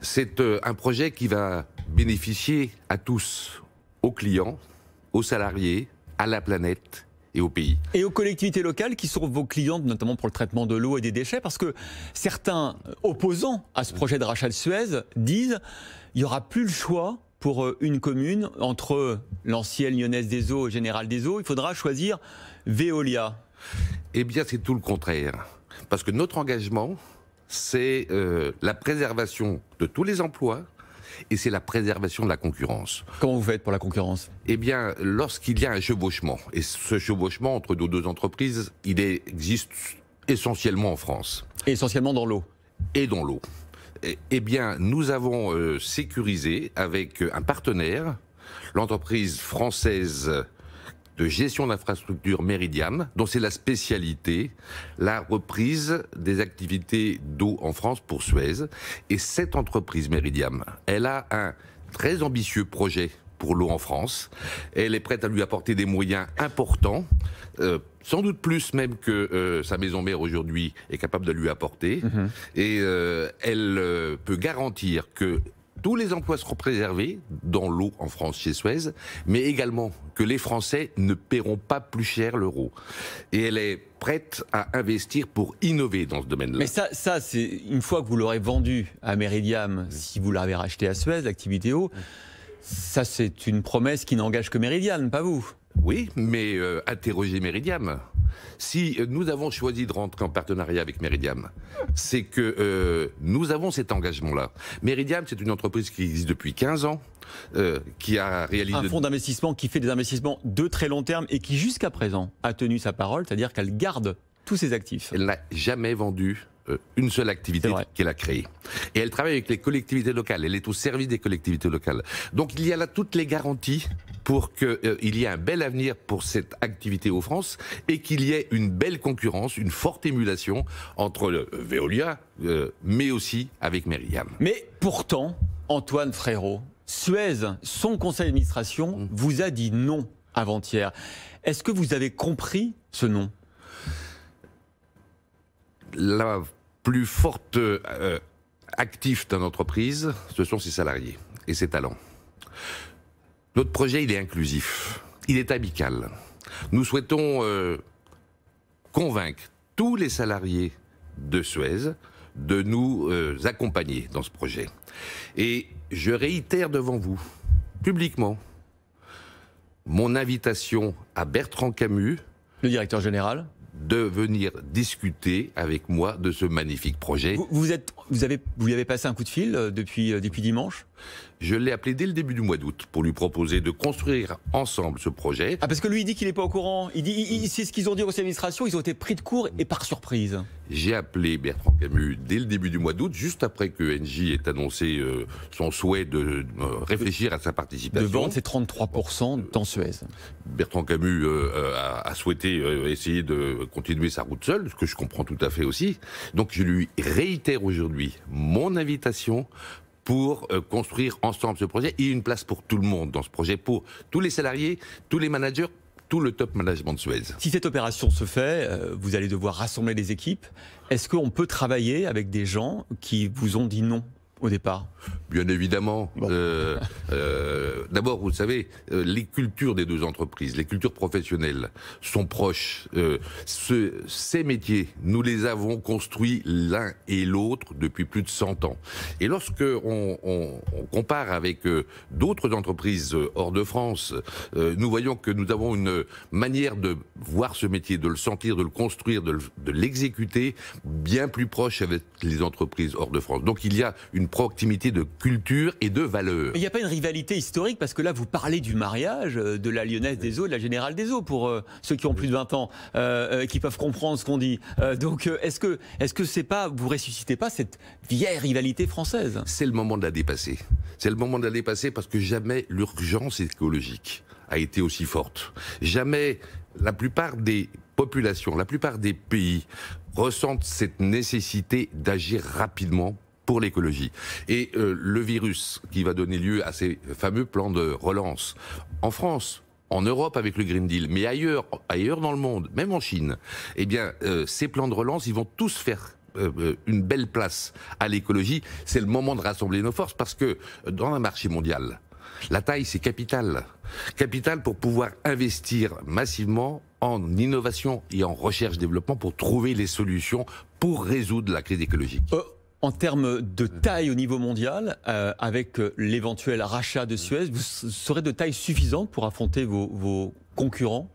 C'est euh, un projet qui va bénéficier à tous, aux clients, aux salariés, à la planète et au pays. Et aux collectivités locales qui sont vos clientes, notamment pour le traitement de l'eau et des déchets, parce que certains opposants à ce projet de rachat de Suez disent il n'y aura plus le choix pour euh, une commune entre l'ancienne Lyonnaise des Eaux et Générale des Eaux, il faudra choisir Veolia. Eh bien, c'est tout le contraire. Parce que notre engagement, c'est euh, la préservation de tous les emplois et c'est la préservation de la concurrence. Comment vous faites pour la concurrence Eh bien, lorsqu'il y a un chevauchement, et ce chevauchement entre nos deux entreprises, il existe essentiellement en France. Et essentiellement dans l'eau Et dans l'eau. Eh, eh bien, nous avons euh, sécurisé avec un partenaire, l'entreprise française de gestion d'infrastructures Meridiam, dont c'est la spécialité, la reprise des activités d'eau en France pour Suez. Et cette entreprise Meridiam, elle a un très ambitieux projet pour l'eau en France. Elle est prête à lui apporter des moyens importants, euh, sans doute plus même que euh, sa maison mère aujourd'hui est capable de lui apporter. Mm-hmm. Et euh, elle peut garantir que tous les emplois seront préservés dans l'eau en France chez Suez, mais également que les Français ne paieront pas plus cher l'euro. Et elle est prête à investir pour innover dans ce domaine-là. Mais ça, c'est une fois que vous l'aurez vendu à Meridiam, si vous l'avez racheté à Suez, l'activité eau, ça c'est une promesse qui n'engage que Meridiam, pas vous. Oui, mais interroger euh, interrogez Meridiam. Si euh, nous avons choisi de rentrer en partenariat avec Meridiam, c'est que euh, nous avons cet engagement-là. Meridiam, c'est une entreprise qui existe depuis 15 ans, qui a réalisé... Un fonds d'investissement qui fait des investissements de très long terme et qui jusqu'à présent a tenu sa parole, c'est-à-dire qu'elle garde tous ses actifs. Elle n'a jamais vendu euh, une seule activité qu'elle a créée. Et elle travaille avec les collectivités locales, elle est au service des collectivités locales. Donc il y a là toutes les garanties pour qu'il euh, y ait un bel avenir pour cette activité aux France et qu'il y ait une belle concurrence, une forte émulation entre euh, Veolia, mais aussi avec Meriam. Mais pourtant, Antoine Frérot, Suez, son conseil d'administration, mmh. vous a dit non avant-hier. Est-ce que vous avez compris ce non plus forte euh, actif d'une entreprise, ce sont ses salariés et ses talents. Notre projet, il est inclusif, il est amical. Nous souhaitons euh, convaincre tous les salariés de Suez de nous euh, accompagner dans ce projet. Et je réitère devant vous, publiquement, mon invitation à Bertrand Camus, le directeur général de venir discuter avec moi de ce magnifique projet. Vous, avez, vous lui avez passé un coup de fil euh, depuis, euh, depuis dimanche Je l'ai appelé dès le début du mois d'août pour lui proposer de construire ensemble ce projet. Ah, parce que lui, il dit qu'il n'est pas au courant. Il dit, c'est ce qu'ils ont dit aux administrations, ils ont été pris de court et par surprise. J'ai appelé Bertrand Camus dès le début du mois d'août, juste après que NJ ait annoncé euh, son souhait de réfléchir à sa participation. De vendre ses 33% dans Suez. Bertrand Camus a, souhaité essayer de continuer sa route seule, ce que je comprends tout à fait aussi. Donc je lui réitère aujourd'hui mon invitation pour euh, construire ensemble ce projet. et une place pour tout le monde dans ce projet, pour tous les salariés, tous les managers, tout le top management de Suez. Si cette opération se fait, euh, vous allez devoir rassembler des équipes. Est-ce qu'on peut travailler avec des gens qui vous ont dit non au départ Bien évidemment. Euh, euh, d'abord, vous savez, euh, les cultures des deux entreprises, les cultures professionnelles sont proches. Ce, ces métiers, nous les avons construits l'un et l'autre depuis plus de 100 ans. Et lorsque on compare avec d'autres entreprises hors de France, nous voyons que nous avons une manière de voir ce métier, de le sentir, de le construire, de l'exécuter, bien plus proche avec les entreprises hors de France. Donc il y a une une proximité de culture et de valeurs. Il n'y a pas une rivalité historique parce que là, vous parlez du mariage euh, de la Lyonnaise des Eaux de la Générale des Eaux pour euh, ceux qui ont plus de 20 ans, euh, qui peuvent comprendre ce qu'on dit. donc, est-ce que, est-ce que c'est pas, vous ressuscitez pas cette vieille rivalité française C'est le moment de la dépasser. C'est le moment de la dépasser parce que jamais l'urgence écologique a été aussi forte. Jamais la plupart des populations, la plupart des pays ressentent cette nécessité d'agir rapidement pour l'écologie. Et euh, le virus qui va donner lieu à ces fameux plans de relance en France, en Europe avec le Green Deal, mais ailleurs, ailleurs dans le monde, même en Chine, eh bien, euh, ces plans de relance, ils vont tous faire euh, une belle place à l'écologie. C'est le moment de rassembler nos forces parce que dans un marché mondial, la taille, c'est capital. Capital pour pouvoir investir massivement en innovation et en recherche-développement pour trouver les solutions pour résoudre la crise écologique en termes de taille au niveau mondial, euh, avec euh, l'éventuel rachat de Suez, vous serez de taille suffisante pour affronter vos concurrents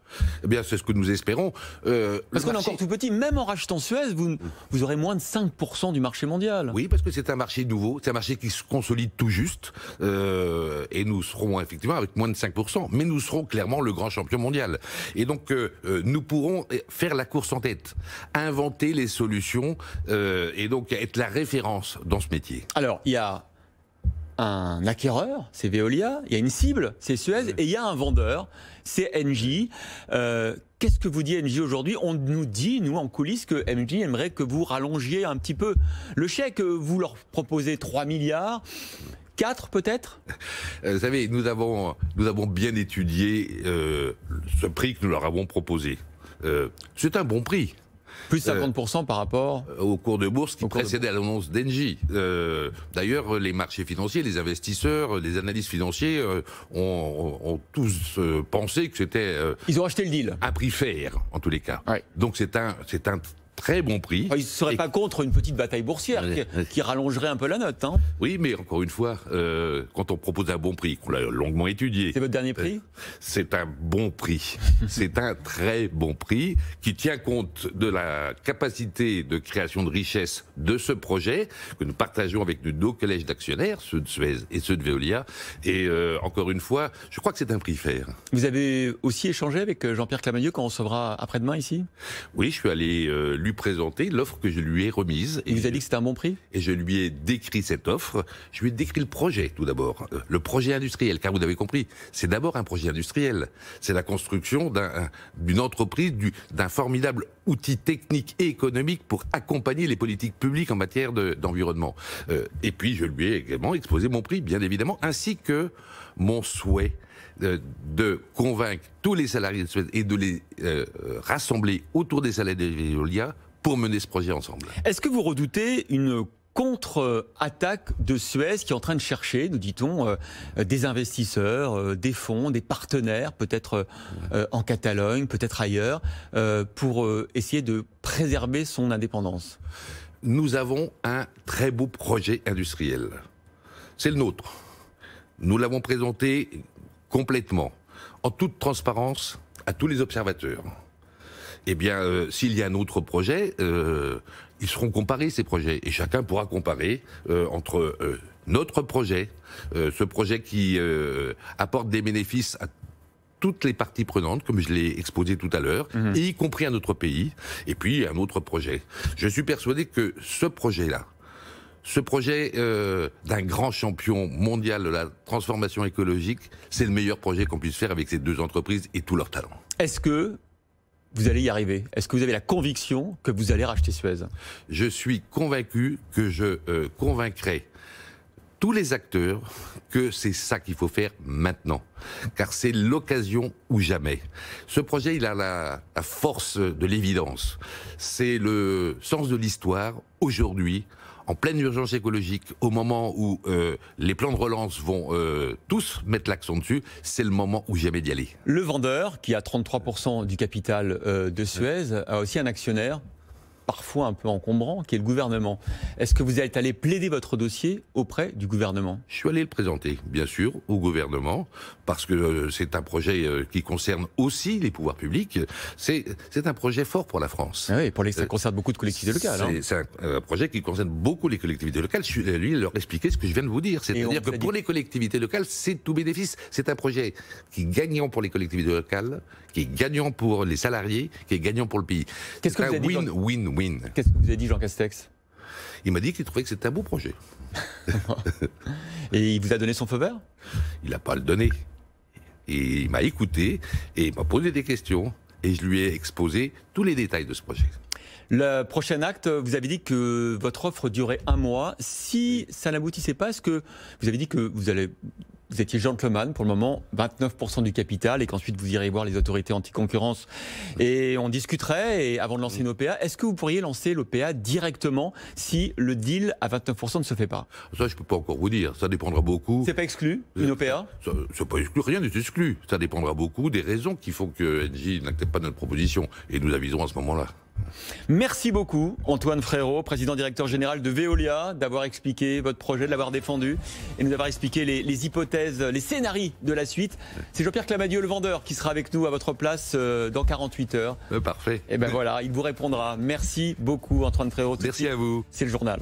Eh bien, c'est ce que nous espérons. Euh, parce qu'on est encore tout petit, même en rachetant Suez, vous, mm. vous aurez moins de 5% du marché mondial. Oui, parce que c'est un marché nouveau, c'est un marché qui se consolide tout juste, euh, et nous serons effectivement avec moins de 5%, mais nous serons clairement le grand champion mondial. Et donc, euh, euh, nous pourrons euh, faire la course en tête, inventer les solutions, et donc être la référence dans ce métier. Alors, il y a un acquéreur, c'est Veolia, il y a une cible, c'est Suez, et il y a un vendeur, c'est Engie. Euh, qu'est-ce que vous dit NJ aujourd'hui On nous dit, nous en coulisses, que NJ aimerait que vous rallongiez un petit peu le chèque. Vous leur proposez 3 milliards. 4 peut-être euh, Vous savez, nous avons, nous avons bien étudié euh, ce prix que nous leur avons proposé. c'est un bon prix. Plus 50% euh, par rapport euh, Au cours de bourse qui précédait l'annonce d'Engie. Euh, d'ailleurs, les marchés financiers, les investisseurs, les analystes financiers ont, tous pensé que c'était... Ils ont acheté le deal. À prix faire, en tous les cas. Donc c'est un, un très bon prix. Ah, il ne serait pas contre une petite bataille boursière qui, rallongerait un peu la note. Hein. Oui, mais encore une fois, euh, quand on propose un bon prix, qu'on l'a longuement étudié. C'est votre dernier prix euh, C'est un bon prix. c'est un très bon prix qui tient compte de la capacité de création de richesse de ce projet que nous partageons avec nos collèges d'actionnaires, ceux de Suez et ceux de Veolia. Et euh, encore une fois, je crois que c'est un prix fair. Vous avez aussi échangé avec Jean-Pierre Clamagneux quand on recevra après-demain ici Oui, je suis allé lui présenter l'offre que je lui ai remise. Et vous avez dit que c'était un bon prix Et je lui ai décrit cette offre. Je lui ai décrit le projet, tout d'abord. Euh, le projet industriel, car vous avez compris, c'est d'abord un projet industriel. C'est la construction d'une entreprise, d'un formidable outil technique et économique pour accompagner les politiques publiques en matière d'environnement. Euh, et puis, je lui ai également exposé mon prix, bien évidemment, ainsi que mon souhait euh, de convaincre tous les salariés de Suez et de les euh, euh, rassembler autour des salariés de Veolia pour mener ce projet ensemble. Est-ce que vous redoutez une contre-attaque de Suez qui est en train de chercher, nous dit-on, des investisseurs, des fonds, des partenaires, peut-être en Catalogne, peut-être ailleurs, pour essayer de préserver son indépendance Nous avons un très beau projet industriel. C'est le nôtre. Nous l'avons présenté complètement, en toute transparence, à tous les observateurs. Eh bien, euh, s'il y a un autre projet, euh, ils seront comparés, ces projets, et chacun pourra comparer euh, entre notre projet, ce projet qui apporte des bénéfices à toutes les parties prenantes, comme je l'ai exposé tout à l'heure, mhm. y compris à notre pays, et puis un autre projet. Je suis persuadé que ce projet-là, ce projet euh, d'un grand champion mondial de la transformation écologique, c'est le meilleur projet qu'on puisse faire avec ces deux entreprises et tous leurs talents. Est-ce que vous allez y arriver Est-ce que vous avez la conviction que vous allez racheter Suez Je suis convaincu que je euh, convaincrai tous les acteurs que c'est ça qu'il faut faire maintenant, car c'est l'occasion ou jamais. Ce projet, il a la force de l'évidence. C'est le sens de l'histoire aujourd'hui en pleine urgence écologique, au moment où euh, les plans de relance vont euh, tous mettre l'accent dessus, c'est le moment où jamais d'y aller. Le vendeur, qui a 33% du capital euh, de Suez, a aussi un actionnaire parfois un peu encombrant, qui est le gouvernement. Est-ce que vous êtes allé plaider votre dossier auprès du gouvernement Je suis allé le présenter, bien sûr, au gouvernement, parce que euh, c'est un projet euh, qui concerne aussi les pouvoirs publics. C'est un projet fort pour la France. Ah oui, pour les, ça euh, concerne beaucoup de collectivités locales. Hein. C'est un, projet qui concerne beaucoup les collectivités locales. Je suis leur expliquer ce que je viens de vous dire. C'est-à-dire que pour les collectivités locales, c'est tout bénéfice. C'est un projet qui est gagnant pour les collectivités locales, qui est gagnant pour les salariés, qui est gagnant pour le pays. Qu'est-ce que win, win, win, Qu'est-ce que vous avez dit, Jean Castex Il m'a dit qu'il trouvait que c'était un beau projet. et il vous a donné son feu vert Il n'a pas le donné. Et il m'a écouté et il m'a posé des questions et je lui ai exposé tous les détails de ce projet. Le prochain acte, vous avez dit que votre offre durait un mois. Si ça n'aboutissait pas, est-ce que vous avez dit que vous allez vous étiez gentleman pour le moment, 29% du capital, et qu'ensuite vous irez voir les autorités anticoncurrence et on discuterait et avant de lancer une OPA. Est-ce que vous pourriez lancer l'OPA directement si le deal à 29% ne se fait pas Ça, je ne peux pas encore vous dire. Ça dépendra beaucoup. C'est pas exclu, une euh, OPA C'est pas exclu, rien n'est exclu. Ça dépendra beaucoup des raisons qui font que NJ n'accepte pas notre proposition. Et nous avisons à ce moment-là. Merci beaucoup Antoine Frérot, président directeur général de Veolia, d'avoir expliqué votre projet, de l'avoir défendu et nous avoir expliqué les, hypothèses, les scénarios de la suite. C'est Jean-Pierre Clamadieu, le vendeur, qui sera avec nous à votre place euh, dans 48 heures. Euh, parfait. Et eh ben voilà, il vous répondra. Merci beaucoup Antoine Frérot. Merci à vous. C'est le journal.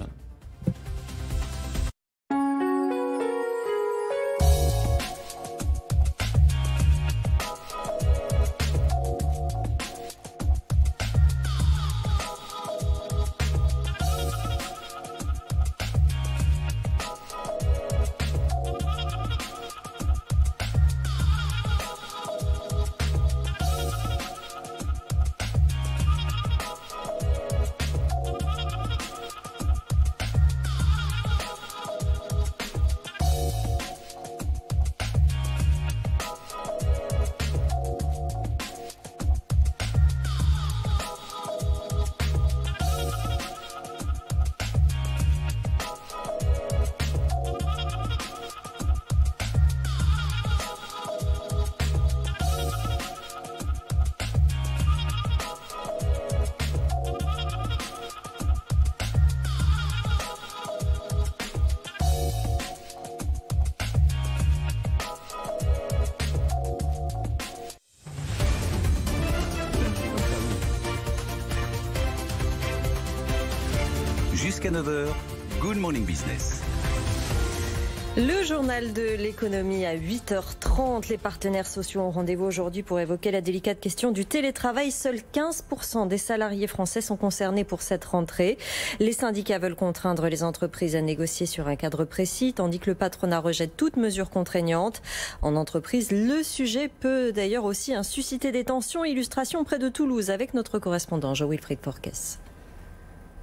Jusqu'à 9h, Good Morning Business. Le journal de l'économie à 8h30. Les partenaires sociaux ont rendez-vous aujourd'hui pour évoquer la délicate question du télétravail. Seuls 15% des salariés français sont concernés pour cette rentrée. Les syndicats veulent contraindre les entreprises à négocier sur un cadre précis, tandis que le patronat rejette toute mesure contraignante. En entreprise, le sujet peut d'ailleurs aussi susciter des tensions. Illustration près de Toulouse avec notre correspondant Jean-Wilfried Forquès.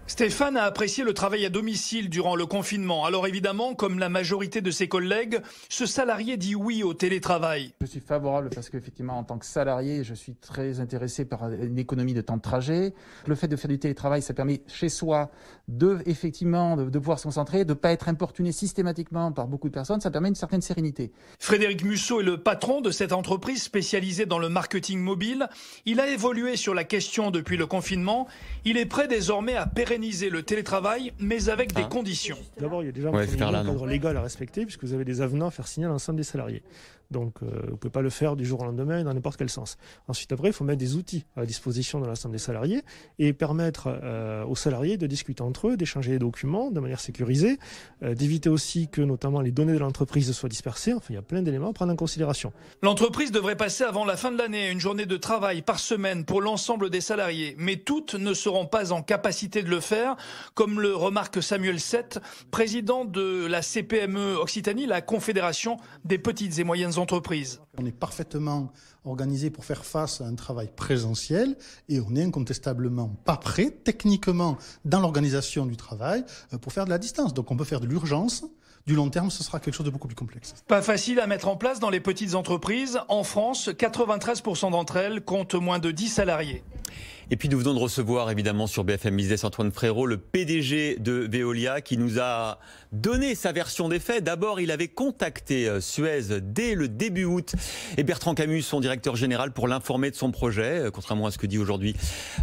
Stéphane a apprécié le travail à domicile durant le confinement. Alors évidemment, comme la majorité de ses collègues, ce salarié dit oui au télétravail. Je suis favorable parce qu'effectivement, en tant que salarié, je suis très intéressé par une économie de temps de trajet. Le fait de faire du télétravail, ça permet chez soi de effectivement de, pouvoir se concentrer, de ne pas être importuné systématiquement par beaucoup de personnes. Ça permet une certaine sérénité. Frédéric Musso est le patron de cette entreprise spécialisée dans le marketing mobile. Il a évolué sur la question depuis le confinement. Il est prêt désormais à pérenniser Organiser le télétravail, mais avec des ah. conditions. D'abord, il y a déjà un cadre légal à respecter, puisque vous avez des avenants à faire signer à l'ensemble des salariés. Donc, on euh, vous pouvez pas le faire du jour au lendemain et dans n'importe quel sens. Ensuite, après, il faut mettre des outils à disposition de l'ensemble des salariés et permettre euh, aux salariés de discuter entre eux, d'échanger les documents de manière sécurisée, euh, d'éviter aussi que notamment les données de l'entreprise soient dispersées. Enfin, il y a plein d'éléments à prendre en considération. L'entreprise devrait passer avant la fin de l'année une journée de travail par semaine pour l'ensemble des salariés, mais toutes ne seront pas en capacité de le faire, comme le remarque Samuel Sett, président de la CPME Occitanie, la Confédération des petites et moyennes on est parfaitement organisé pour faire face à un travail présentiel et on n'est incontestablement pas prêt techniquement dans l'organisation du travail euh, pour faire de la distance. Donc on peut faire de l'urgence. Du long terme, ce sera quelque chose de beaucoup plus complexe. Pas facile à mettre en place dans les petites entreprises. En France, 93% d'entre elles comptent moins de 10 salariés. Et puis nous venons de recevoir évidemment sur BFM Business Antoine Frérot, le PDG de Veolia, qui nous a donné sa version des faits. D'abord, il avait contacté euh, Suez dès le début août et Bertrand Camus, son directeur général, pour l'informer de son projet, euh, contrairement à ce que dit aujourd'hui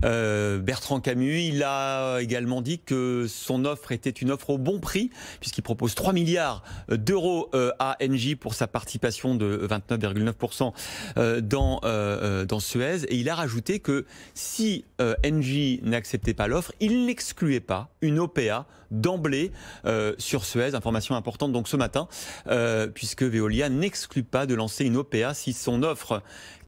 euh, Bertrand Camus. Il a également dit que son offre était une offre au bon prix, puisqu'il propose 3 milliards d'euros à Engie pour sa participation de 29,9% dans, dans Suez. Et il a rajouté que si si euh, n'acceptait pas l'offre, il n'excluait pas une OPA d'emblée euh, sur Suez. Information importante donc ce matin, euh, puisque Veolia n'exclut pas de lancer une OPA si son offre